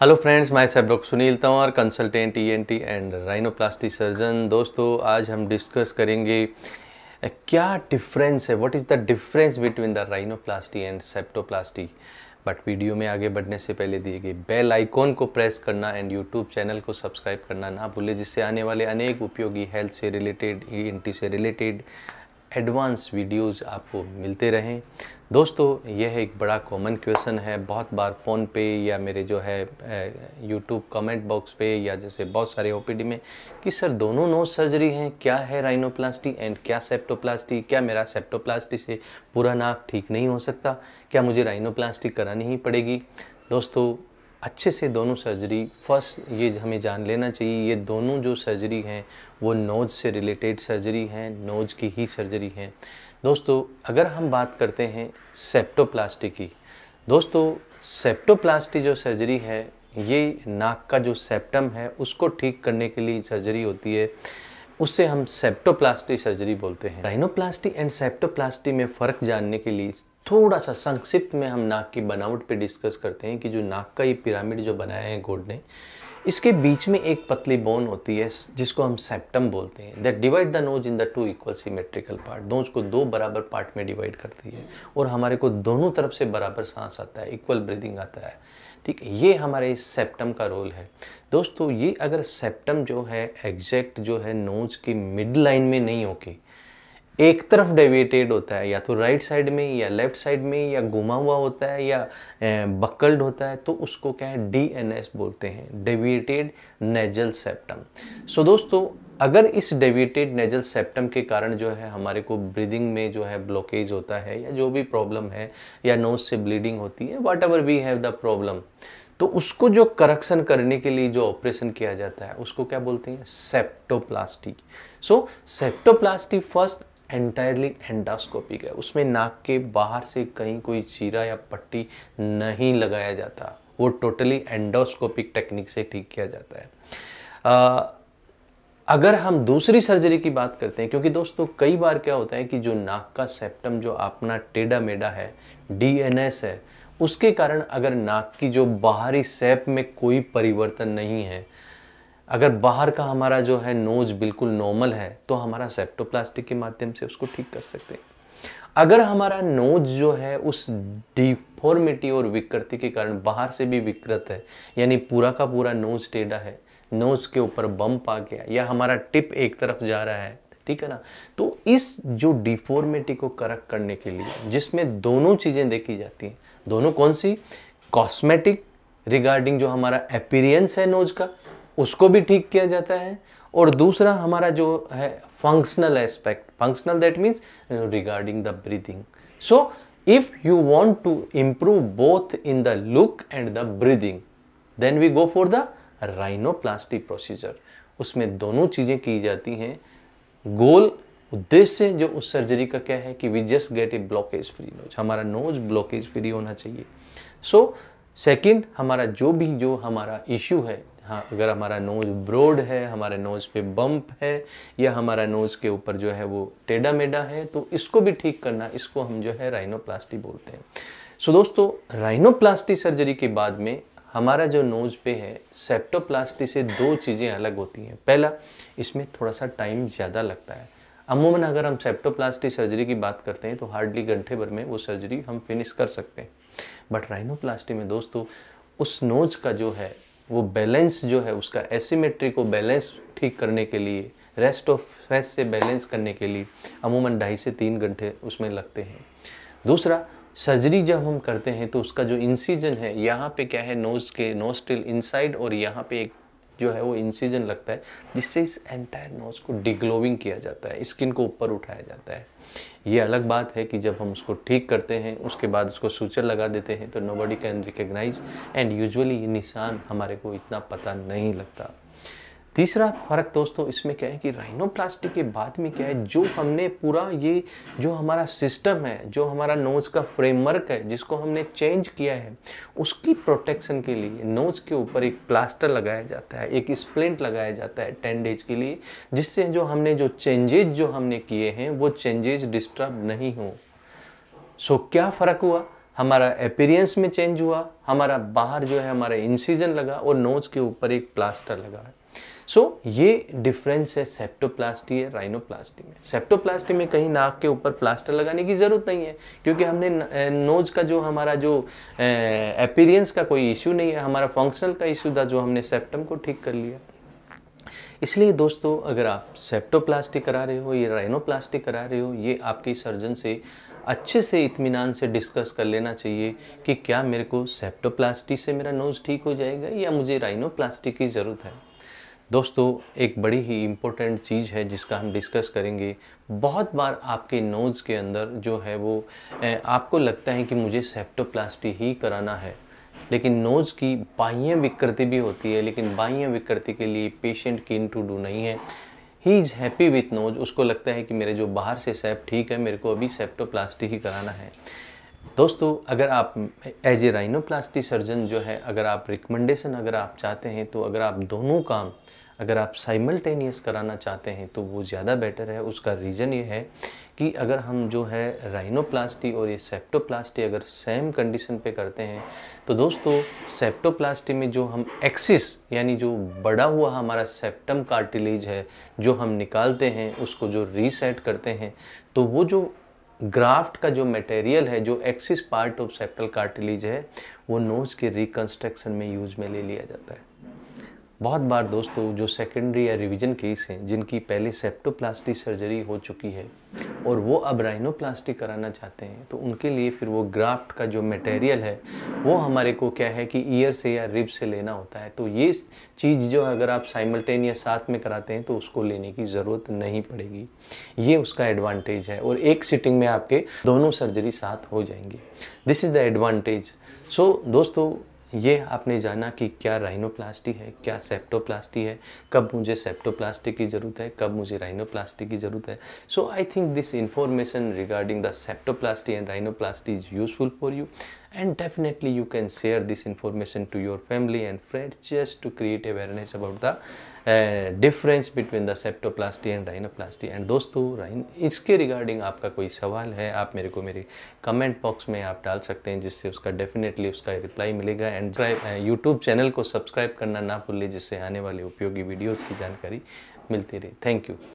hello friends मैं साहब doctor Sunil Tanwar consultant ENT and rhinoplasty surgeon दोस्तों आज हम डिस्कस करेंगे क्या डिफरेंस है what is the difference between the rhinoplasty and septoplasty but video में आगे बढ़ने से पहले दिए गए बेल आइकॉन को प्रेस करना एंड यूट्यूब चैनल को सब्सक्राइब करना ना भूलें जिससे आने वाले अनेक उपयोगी हेल्थ से रिलेटेड ई e से रिलेटेड एडवांस वीडियोस आपको मिलते रहें दोस्तों यह एक बड़ा कॉमन क्वेश्चन है बहुत बार फ़ोन पे या मेरे जो है यूट्यूब कमेंट बॉक्स पे या जैसे बहुत सारे ओ में कि सर दोनों नो सर्जरी हैं क्या है राइनोप्लास्टी एंड क्या सेप्टोप्लास्टी क्या मेरा सेप्टोप्लास्टी से पूरा नाक ठीक नहीं हो सकता क्या मुझे राइनोप्लास्टी करानी ही पड़ेगी दोस्तों अच्छे से दोनों सर्जरी फर्स्ट ये हमें जान लेना चाहिए ये दोनों जो सर्जरी हैं वो नोज से रिलेटेड सर्जरी हैं नोज की ही सर्जरी हैं दोस्तों अगर हम बात करते हैं सेप्टोप्लास्टी की दोस्तों सेप्टोप्लास्टी जो सर्जरी है ये नाक का जो सेप्टम है उसको ठीक करने के लिए सर्जरी होती है उससे हम सेप्टोप्लास्टी सर्जरी बोलते हैं राइनोप्लास्टी एंड सेप्टोप्लास्टी में फ़र्क जानने के लिए थोड़ा सा संक्षिप्त में हम नाक की बनावट पे डिस्कस करते हैं कि जो नाक का ये पिरामिड जो बनाया है गोड ने इसके बीच में एक पतली बोन होती है जिसको हम सेप्टम बोलते हैं that divide the nose in the two equal symmetrical part nose को दो बराबर पार्ट में डिवाइड करती है और हमारे को दोनों तरफ से बराबर सांस आता है इक्वल ब्रीदिंग आता है ठीक है ये हमारे इस सेप्टम का रोल है दोस्तों ये अगर सेप्टम जो है एग्जैक्ट जो है नोज की मिड लाइन में नहीं होके एक तरफ डेविएटेड होता है या तो राइट साइड में या लेफ्ट साइड में या घुमा हुआ होता है या बकल्ड होता है तो उसको क्या है एस बोलते हैं डेविएटेड नेजल सेप्टम सो दोस्तों अगर इस डेविएटेड नेजल सेप्टम के कारण जो है हमारे को ब्रीदिंग में जो है ब्लॉकेज होता है या जो भी प्रॉब्लम है या नोज से ब्लीडिंग होती है whatever we have the problem तो उसको जो करक्शन करने के लिए जो ऑपरेशन किया जाता है उसको क्या बोलते हैं septoplasty so septoplasty first entirely endoscopic है उसमें नाक के बाहर से कहीं कोई चीरा या पट्टी नहीं लगाया जाता वो टोटली एंडोस्कोपिक टेक्निक से ठीक किया जाता है आ, अगर हम दूसरी सर्जरी की बात करते हैं क्योंकि दोस्तों कई बार क्या होता है कि जो नाक का सेप्टम जो अपना टेढ़ा मेढ़ा है डीएनएस है उसके कारण अगर नाक की जो बाहरी सेप में कोई परिवर्तन नहीं है अगर बाहर का हमारा जो है नोज बिल्कुल नॉर्मल है तो हमारा सेप्टोप्लास्टिक के माध्यम से उसको ठीक कर सकते हैं अगर हमारा नोज जो है उस डिफॉर्मिटी और विकृति के कारण बाहर से भी विकृत है यानी पूरा का पूरा नोज टेढ़ा है नोज के ऊपर बम्प आ गया या हमारा टिप एक तरफ जा रहा है ठीक है ना तो इस जो डिफॉर्मिटी को करेक्ट करने के लिए जिसमें दोनों चीज़ें देखी जाती हैं दोनों कौन सी कॉस्मेटिक रिगार्डिंग जो हमारा अपीरियंस है नोज का उसको भी ठीक किया जाता है और दूसरा हमारा जो है functional aspect functional that means regarding the breathing so if you want to improve both in the look and the breathing then we go for the rhinoplasty procedure उसमें दोनों चीज़ें की जाती हैं गोल उद्देश्य जो उस सर्जरी का क्या है कि we just get a blockage free nose हमारा नोज ब्लॉकेज फ्री होना चाहिए सो so, सेकेंड हमारा जो भी जो हमारा इश्यू है हाँ अगर हमारा नोज़ ब्रोड है हमारे नोज़ पे बम्प है या हमारा नोज़ के ऊपर जो है वो टेढ़ा मेढ़ा है तो इसको भी ठीक करना इसको हम जो है राइनोप्लास्टी बोलते हैं सो दोस्तों राइनोप्लास्टी सर्जरी के बाद में हमारा जो नोज़ पे है सेप्टोप्लास्टी से दो चीज़ें अलग होती हैं पहला इसमें थोड़ा सा टाइम ज़्यादा लगता है अमूमन अगर हम सेप्टोप्लास्टी सर्जरी की बात करते हैं तो हार्डली घंटे भर में वो सर्जरी हम फिनिश कर सकते हैं बट राइनोप्लास्टी में दोस्तों उस नोज का जो है वो बैलेंस जो है उसका एसीमेट्री को बैलेंस ठीक करने के लिए रेस्ट ऑफ फेस से बैलेंस करने के लिए अमूमन ढाई से तीन घंटे उसमें लगते हैं दूसरा सर्जरी जब हम करते हैं तो उसका जो इंसीजन है यहाँ पे क्या है नोज़ के नोस्टिल इनसाइड और यहाँ पे एक जो है वो इंसीजन लगता है जिससे इस एंटायर नोज को डिग्लोविंग किया जाता है स्किन को ऊपर उठाया जाता है ये अलग बात है कि जब हम उसको ठीक करते हैं उसके बाद उसको सूचर लगा देते हैं तो nobody can recognise and usually ये निशान हमारे को इतना पता नहीं लगता तीसरा फर्क दोस्तों इसमें क्या है कि राइनोप्लास्टी के बाद में क्या है जो हमने पूरा ये जो हमारा सिस्टम है जो हमारा नोज का फ्रेमवर्क है जिसको हमने चेंज किया है उसकी प्रोटेक्शन के लिए नोज के ऊपर एक प्लास्टर लगाया जाता है एक स्प्लेंट लगाया जाता है टेन डेज के लिए जिससे जो हमने जो चेंजेज जो हमने किए हैं वो चेंजेज डिस्टर्ब नहीं हों सो so, क्या फ़र्क हुआ हमारा अपीरियंस में चेंज हुआ हमारा बाहर जो है हमारा इंसीजन लगा और नोज के ऊपर एक प्लास्टर लगा सो so, ये डिफरेंस है सेप्टोप्लास्टी है राइनोप्लास्टी में सेप्टोप्लास्टी में कहीं नाक के ऊपर प्लास्टर लगाने की ज़रूरत नहीं है क्योंकि हमने नोज़ का जो हमारा जो अपीरियंस का कोई इशू नहीं है हमारा फंक्शनल का इशू था जो हमने सेप्टम को ठीक कर लिया इसलिए दोस्तों अगर आप सेप्टोप्लास्टी करा रहे हो ये राइनोप्लास्टी करा रहे हो ये आपके सर्जन से अच्छे से इत्मीनान से डिस्कस कर लेना चाहिए कि क्या मेरे को सेप्टोप्लास्टी से मेरा नोज़ ठीक हो जाएगा या मुझे राइनोप्लास्टी की ज़रूरत है दोस्तों एक बड़ी ही इम्पोर्टेंट चीज़ है जिसका हम डिस्कस करेंगे बहुत बार आपके नोज़ के अंदर जो है वो आपको लगता है कि मुझे सेप्टोप्लास्टी ही कराना है लेकिन नोज़ की बाह्य विकृति भी होती है लेकिन बाह्य विकृति के लिए पेशेंट किन टू डू नहीं है he is happy with nose उसको लगता है कि मेरे जो बाहर से सेप ठीक है मेरे को अभी सेप्टोप्लास्टी ही कराना है दोस्तों अगर आप एज ए राइनोप्लास्टी सर्जन जो है अगर आप रिकमेंडेशन अगर आप चाहते हैं तो अगर आप दोनों काम अगर आप साइमल्टेनियस कराना चाहते हैं तो वो ज़्यादा बेटर है उसका रीज़न ये है कि अगर हम जो है राइनोप्लास्टी और ये सेप्टोप्लास्टी अगर सेम कंडीशन पे करते हैं तो दोस्तों सेप्टोप्लास्टी में जो हम एक्सिस यानी जो बड़ा हुआ हमारा सेप्टम कार्टिलेज है जो हम निकालते हैं उसको जो रीसेट करते हैं तो वो जो ग्राफ्ट का जो मटेरियल है जो excess part of septal cartilage है वो नोज़ के रिकन्स्ट्रक्शन में यूज में ले लिया जाता है बहुत बार दोस्तों जो सेकेंडरी या रिवीजन केस हैं जिनकी पहले सेप्टोप्लास्टी सर्जरी हो चुकी है और वो अब राइनोप्लास्टी कराना चाहते हैं तो उनके लिए फिर वो ग्राफ्ट का जो मटेरियल है वो हमारे को क्या है कि ईयर से या रिब से लेना होता है तो ये चीज़ जो अगर आप साइमल्टेन या साथ में कराते हैं तो उसको लेने की ज़रूरत नहीं पड़ेगी ये उसका एडवांटेज है और एक सिटिंग में आपके दोनों सर्जरी साथ हो जाएंगी this is the advantage so दोस्तों ये आपने जाना कि क्या राइनोप्लास्टी है क्या सेप्टोप्लास्टी है कब मुझे सेप्टोप्लास्टी की ज़रूरत है कब मुझे राइनोप्लास्टी की ज़रूरत है so I think this information regarding the septoplasty and rhinoplasty is useful for you and definitely you can share this information to your family and friends just to create awareness about the uh, difference between the septoplasty and rhinoplasty and दोस्तों राइन इसके regarding आपका कोई सवाल है आप मेरे को मेरे कमेंट बॉक्स में आप डाल सकते हैं जिससे उसका डेफिनेटली उसका रिप्लाई मिलेगा एंड यूट्यूब चैनल को सब्सक्राइब करना ना भूलें जिससे आने वाले उपयोगी वीडियोज़ की जानकारी मिलती रही थैंक यू